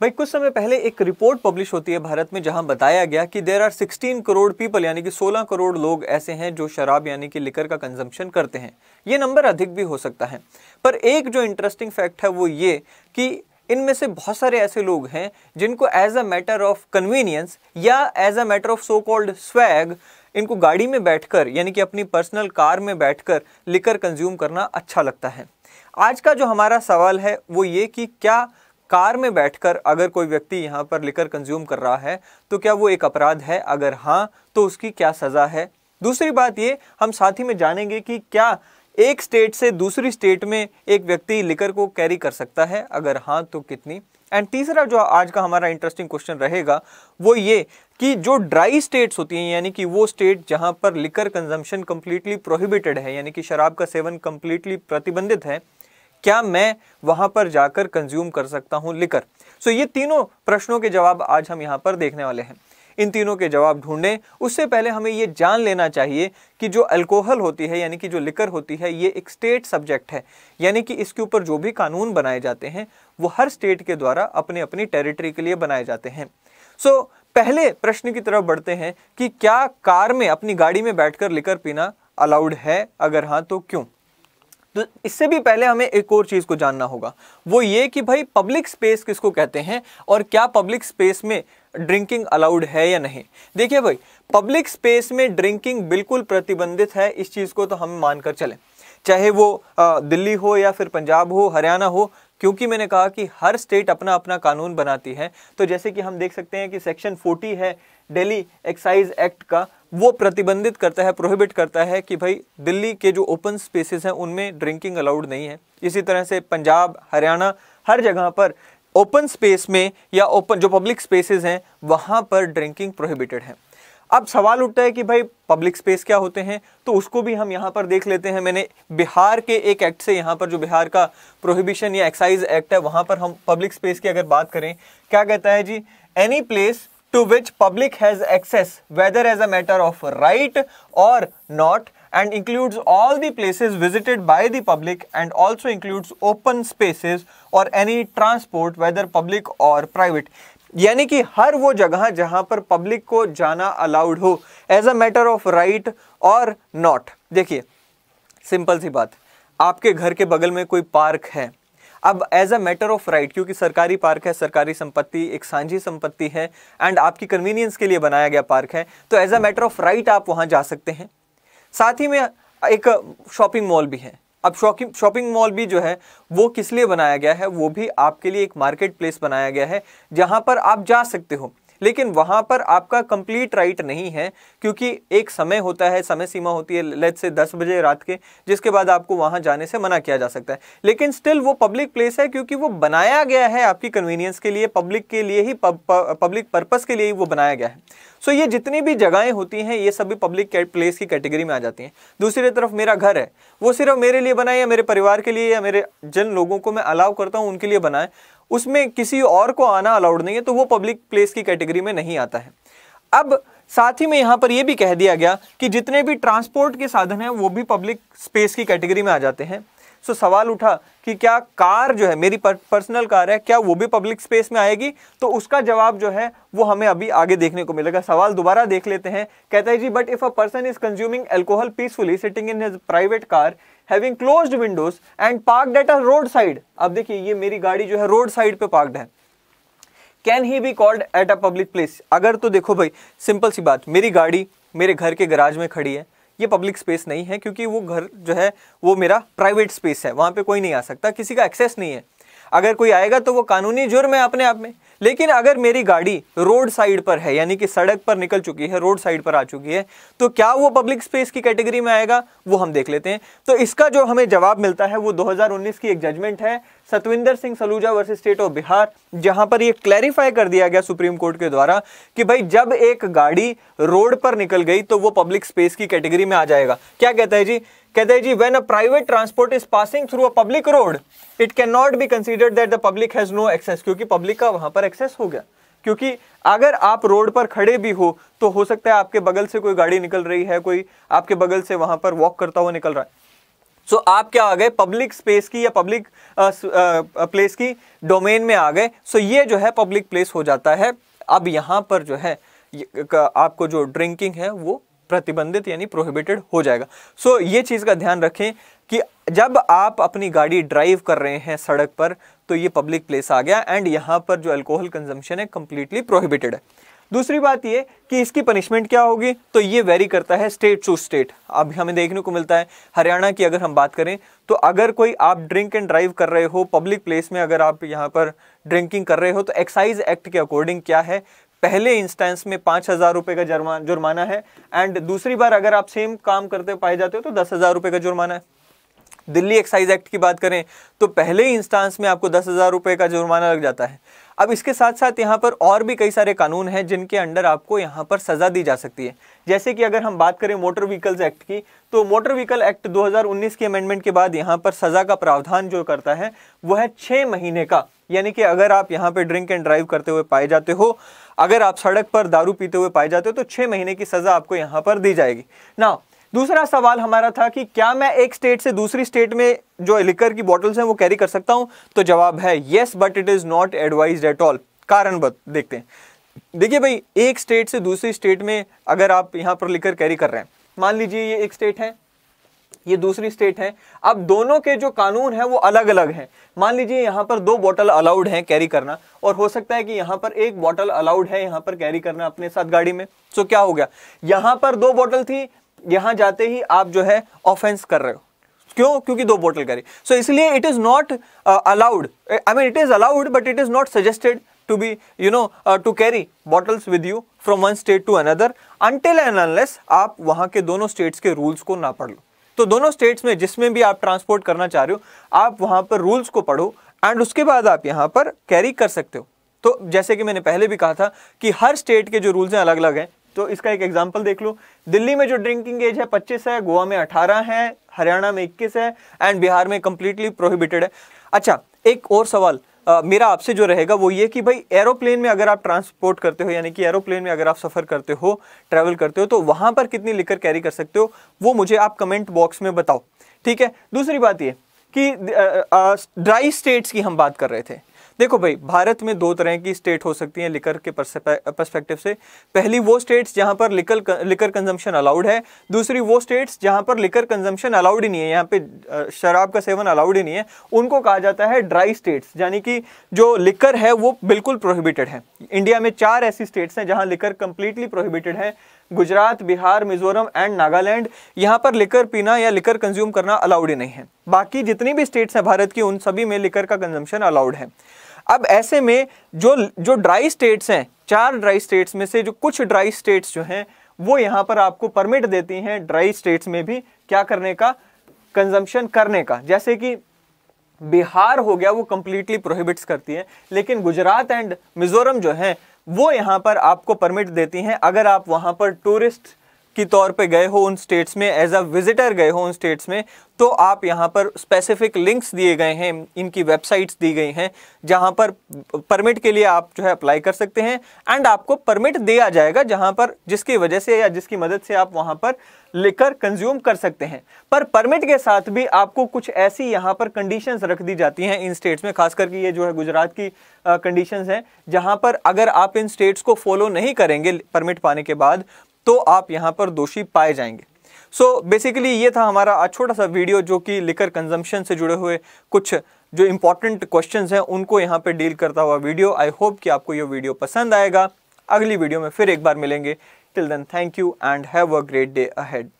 भाई कुछ समय पहले एक रिपोर्ट पब्लिश होती है भारत में जहां बताया गया कि देर आर 16 करोड़ पीपल यानी कि 16 करोड़ लोग ऐसे हैं जो शराब यानी कि लिकर का कंजम्पशन करते हैं ये नंबर अधिक भी हो सकता है पर एक जो इंटरेस्टिंग फैक्ट है वो ये कि इनमें से बहुत सारे ऐसे लोग हैं जिनको as a matter of convenience या as a matter of so called swag इनको गाड़ी में बैठकर यानी कि अपनी पर्सनल कार में बैठकर लिकर कंज्यूम करना अच्छा लगता है आज का जो हमारा सवाल है वो ये कि क्या कार में बैठकर अगर कोई व्यक्ति यहाँ पर लिकर कंज्यूम कर रहा है तो क्या वो एक अपराध है अगर हाँ तो उसकी क्या सज़ा है दूसरी बात ये हम साथ ही में जानेंगे कि क्या एक स्टेट से दूसरी स्टेट में एक व्यक्ति लिकर को कैरी कर सकता है अगर हाँ तो कितनी एंड तीसरा जो आज का हमारा इंटरेस्टिंग क्वेश्चन रहेगा वो ये कि जो ड्राई स्टेट्स होती हैं यानी कि वो स्टेट जहां पर लिकर कंजम्पशन कम्प्लीटली प्रोहिबिटेड है यानी कि शराब का सेवन कम्प्लीटली प्रतिबंधित है क्या मैं वहां पर जाकर कंज्यूम कर सकता हूं लिकर सो so, ये तीनों प्रश्नों के जवाब आज हम यहाँ पर देखने वाले हैं इन तीनों के जवाब ढूंढने उससे पहले हमें ये जान लेना चाहिए कि जो अल्कोहल होती है यानी कि जो लिकर होती है ये एक स्टेट सब्जेक्ट है यानी कि इसके ऊपर जो भी कानून बनाए जाते हैं वो हर स्टेट के द्वारा अपने अपनी टेरिटरी के लिए बनाए जाते हैं सो so, पहले प्रश्न की तरफ बढ़ते हैं कि क्या कार में अपनी गाड़ी में बैठकर लिकर पीना अलाउड है अगर हाँ तो क्यों तो इससे भी पहले हमें एक और चीज़ को जानना होगा वो ये कि भाई पब्लिक स्पेस किसको कहते हैं और क्या पब्लिक स्पेस में ड्रिंकिंग अलाउड है या नहीं देखिए भाई पब्लिक स्पेस में ड्रिंकिंग बिल्कुल प्रतिबंधित है इस चीज़ को तो हम मानकर चलें चाहे वो दिल्ली हो या फिर पंजाब हो हरियाणा हो क्योंकि मैंने कहा कि हर स्टेट अपना अपना कानून बनाती है तो जैसे कि हम देख सकते हैं कि सेक्शन 40 है दिल्ली एक्साइज एक्ट का वो प्रतिबंधित करता है प्रोहिबिट करता है कि भाई दिल्ली के जो ओपन स्पेसेस हैं उनमें ड्रिंकिंग अलाउड नहीं है इसी तरह से पंजाब हरियाणा हर जगह पर ओपन स्पेस में या ओपन जो पब्लिक स्पेसेस हैं वहाँ पर ड्रिंकिंग प्रोहिबिटेड है अब सवाल उठता है कि भाई पब्लिक स्पेस क्या होते हैं तो उसको भी हम यहाँ पर देख लेते हैं मैंने बिहार के एक एक्ट से यहाँ पर जो बिहार का प्रोहिबिशन या एक्साइज एक्ट है वहाँ पर हम पब्लिक स्पेस की अगर बात करें क्या कहता है जी any place to which public has access whether as a matter of right or not and includes all the places visited by the public and also includes open spaces or any transport whether public or private यानी कि हर वो जगह जहाँ पर public को जाना allowed हो as a matter of right और नॉट देखिए सिंपल सी बात आपके घर के बगल में कोई पार्क है अब as a matter of right क्योंकि सरकारी पार्क है सरकारी संपत्ति एक सांझी संपत्ति है एंड आपकी कन्वीनियंस के लिए बनाया गया पार्क है तो as a matter of right आप वहाँ जा सकते हैं साथ ही में एक शॉपिंग मॉल भी है अब शॉपिंग शॉपिंग मॉल भी जो है वो किस लिए बनाया गया है वो भी आपके लिए एक मार्केट प्लेस बनाया गया है जहाँ पर आप जा सकते हो लेकिन वहां पर आपका कंप्लीट राइट नहीं है क्योंकि एक समय होता है समय सीमा होती है लेट से दस बजे रात के जिसके बाद आपको वहां जाने से मना किया जा सकता है लेकिन स्टिल वो पब्लिक प्लेस है क्योंकि वो बनाया गया है आपकी कन्वीनियंस के लिए पब्लिक के लिए ही पब्लिक पर्पज़ के लिए ही वो बनाया गया है सो so, ये जितनी भी जगहें होती हैं ये सभी पब्लिक प्लेस की कैटेगरी में आ जाती हैं दूसरी तरफ मेरा घर है वो सिर्फ मेरे लिए बनाए या मेरे परिवार के लिए या मेरे जिन लोगों को मैं अलाउ करता हूँ उनके लिए बनाए उसमें किसी और को आना अलाउड नहीं है तो वो पब्लिक प्लेस की कैटेगरी में नहीं आता है अब साथ ही में यहाँ पर यह भी कह दिया गया कि जितने भी ट्रांसपोर्ट के साधन हैं वो भी पब्लिक स्पेस की कैटेगरी में आ जाते हैं सो so, सवाल उठा कि क्या कार जो है मेरी पर्सनल कार है क्या वो भी पब्लिक स्पेस में आएगी तो उसका जवाब जो है वो हमें अभी आगे देखने को मिलेगा सवाल दोबारा देख लेते हैं कहता है जी but if a person is consuming alcohol peacefully sitting in his private car having closed windows and parked at a road side अब देखिए ये मेरी गाड़ी जो है रोड साइड पे पार्कड है can he be called at a public place अगर तो देखो भाई सिंपल सी बात मेरी गाड़ी मेरे घर के गराज में खड़ी है ये पब्लिक स्पेस नहीं है क्योंकि वो घर जो है वो मेरा प्राइवेट स्पेस है वहाँ पे कोई नहीं आ सकता किसी का एक्सेस नहीं है अगर कोई आएगा तो वो कानूनी जुर्म है अपने आप में लेकिन अगर मेरी गाड़ी रोड साइड पर है यानी कि सड़क पर निकल चुकी है रोड साइड पर आ चुकी है तो क्या वो पब्लिक स्पेस की कैटेगरी में आएगा वो हम देख लेते हैं तो इसका जो हमें जवाब मिलता है वो 2019 की एक जजमेंट है Satvinder Singh Saluja versus state of Bihar जहां पर ये क्लैरिफाई कर दिया गया सुप्रीम कोर्ट के द्वारा कि भाई जब एक गाड़ी रोड पर निकल गई तो वो पब्लिक स्पेस की कैटेगरी में आ जाएगा क्या कहता है जी कहते हैं जी when a private transport is passing through a public road it can not be considered that the public has no access क्योंकि पब्लिक का वहां पर एक्सेस हो गया क्योंकि अगर आप रोड पर खड़े भी हो तो हो सकता है आपके बगल से कोई गाड़ी निकल रही है कोई आपके बगल से वहां पर वॉक करता हुआ निकल रहा है सो so, आप क्या आ गए पब्लिक स्पेस की या पब्लिक प्लेस की डोमेन में आ गए सो so, ये जो है पब्लिक प्लेस हो जाता है अब यहां पर जो है आपको जो ड्रिंकिंग है वो प्रतिबंधित यानी प्रोहिबिटेड हो जाएगा सो so, ये चीज़ का ध्यान रखें कि जब आप अपनी गाड़ी ड्राइव कर रहे हैं सड़क पर तो ये पब्लिक प्लेस आ गया एंड यहाँ पर जो अल्कोहल कंजम्पशन है कम्प्लीटली प्रोहिबिटेड है दूसरी बात ये कि इसकी पनिशमेंट क्या होगी तो ये वेरी करता है स्टेट टू स्टेट अब हमें देखने को मिलता है हरियाणा की अगर हम बात करें तो अगर कोई आप ड्रिंक एंड ड्राइव कर रहे हो पब्लिक प्लेस में अगर आप यहाँ पर ड्रिंकिंग कर रहे हो तो एक्साइज एक्ट के अकॉर्डिंग क्या है पहले इंस्टेंस में पांच हज़ार रुपए का जुर्माना है एंड दूसरी बार अगर आप सेम काम करते पाए जाते हो तो दस हज़ार रुपए का जुर्माना है दिल्ली एक्साइज एक्ट की बात करें तो पहले इंस्टांस में आपको दस हज़ार रुपए का जुर्माना लग जाता है अब इसके साथ साथ यहाँ पर और भी कई सारे कानून हैं जिनके अंडर आपको यहाँ पर सज़ा दी जा सकती है जैसे कि अगर हम बात करें मोटर व्हीकल्स एक्ट की तो मोटर व्हीकल एक्ट 2019 के अमेंडमेंट के बाद यहाँ पर सज़ा का प्रावधान जो करता है वह है छः महीने का यानी कि अगर आप यहाँ पे ड्रिंक एंड ड्राइव करते हुए पाए जाते हो अगर आप सड़क पर दारू पीते हुए पाए जाते हो तो छह महीने की सज़ा आपको यहाँ पर दी जाएगी ना दूसरा सवाल हमारा था कि क्या मैं एक स्टेट से दूसरी स्टेट में जो लिकर की बॉटल्स हैं वो कैरी कर सकता हूँ तो जवाब है yes but it is not advise at all कारण बत देखते हैं देखिए भाई एक स्टेट से दूसरी स्टेट में अगर आप यहाँ पर लिकर कैरी कर रहे हैं मान लीजिए ये एक स्टेट है ये दूसरी स्टेट है अब दोनों के जो कानून है वो अलग अलग हैं मान लीजिए यहाँ पर दो बोतल अलाउड है कैरी करना और हो सकता है कि यहाँ पर एक बोतल अलाउड है यहाँ पर कैरी करना अपने साथ गाड़ी में सो क्या हो गया यहाँ पर दो बोतल थी यहाँ जाते ही आप जो है ऑफेंस कर रहे हो क्यों क्योंकि दो बोतल कैरी सो so, इसलिए it is not allowed I mean it is allowed but it is not suggested to be you know to carry bottles with you from one state to another until and unless आप वहां के दोनों states के rules को ना पढ़ लो तो दोनों स्टेट्स में जिसमें भी आप ट्रांसपोर्ट करना चाह रहे हो आप वहाँ पर रूल्स को पढ़ो एंड उसके बाद आप यहाँ पर कैरी कर सकते हो तो जैसे कि मैंने पहले भी कहा था कि हर स्टेट के जो रूल्स हैं अलग अलग हैं तो इसका एक एग्जाम्पल देख लो दिल्ली में जो ड्रिंकिंग एज है पच्चीस है गोवा में अठारह है हरियाणा में इक्कीस है एंड बिहार में कंप्लीटली प्रोहिबिटेड है अच्छा एक और सवाल आ, मेरा आपसे जो रहेगा वो ये कि भाई एरोप्लेन में अगर आप ट्रांसपोर्ट करते हो यानी कि एरोप्लेन में अगर आप सफ़र करते हो ट्रैवल करते हो तो वहाँ पर कितनी लिकर कैरी कर सकते हो वो मुझे आप कमेंट बॉक्स में बताओ ठीक है दूसरी बात ये कि ड्राई स्टेट्स की हम बात कर रहे थे देखो भाई भारत में दो तरह की स्टेट हो सकती हैं लिकर के परस्पेक्टिव से पहली वो स्टेट्स जहां पर लिकर लिकर कंजम्पशन अलाउड है दूसरी वो स्टेट्स जहां पर लिकर कंजम्पशन अलाउड ही नहीं है यहाँ पे शराब का सेवन अलाउड ही नहीं है उनको कहा जाता है ड्राई स्टेट्स यानी कि जो लिकर है वो बिल्कुल प्रोहिबिटेड है इंडिया में चार ऐसी स्टेट्स हैं जहाँ लिकर कंप्लीटली प्रोहिबिटेड है गुजरात बिहार मिजोरम एंड नागालैंड यहाँ पर लिकर पीना या लिकर कंज्यूम करना अलाउड ही नहीं है बाकी जितनी भी स्टेट्स हैं भारत की उन सभी में लिकर का कंजम्पशन अलाउड है अब ऐसे में जो जो ड्राई स्टेट्स हैं चार ड्राई स्टेट्स में से जो कुछ ड्राई स्टेट्स जो हैं वो यहाँ पर आपको परमिट देती हैं ड्राई स्टेट्स में भी क्या करने का कंजम्पशन करने का जैसे कि बिहार हो गया वो कम्प्लीटली प्रोहिबिट्स करती है लेकिन गुजरात एंड मिज़ोरम जो हैं वो यहाँ पर आपको परमिट देती हैं अगर आप वहाँ पर टूरिस्ट के तौर पे गए हो उन स्टेट्स में एज अ विजिटर गए हो उन स्टेट्स में तो आप यहाँ पर स्पेसिफिक लिंक्स दिए गए हैं इनकी वेबसाइट्स दी गई हैं जहाँ पर परमिट के लिए आप जो है अप्लाई कर सकते हैं एंड आपको परमिट दिया जाएगा जहाँ पर जिसकी वजह से या जिसकी मदद से आप वहाँ पर लेकर कंज्यूम कर सकते हैं पर परमिट के साथ भी आपको कुछ ऐसी यहाँ पर कंडीशंस रख दी जाती हैं इन स्टेट्स में खास करके ये जो है गुजरात की कंडीशंस हैं जहाँ पर अगर आप इन स्टेट्स को फॉलो नहीं करेंगे परमिट पाने के बाद तो आप यहाँ पर दोषी पाए जाएंगे सो so, बेसिकली ये था हमारा आज छोटा सा वीडियो जो कि लिकर कंजम्पशन से जुड़े हुए कुछ जो इंपॉर्टेंट क्वेश्चंस हैं उनको यहाँ पे डील करता हुआ वीडियो आई होप कि आपको ये वीडियो पसंद आएगा अगली वीडियो में फिर एक बार मिलेंगे till then thank you and have a great day ahead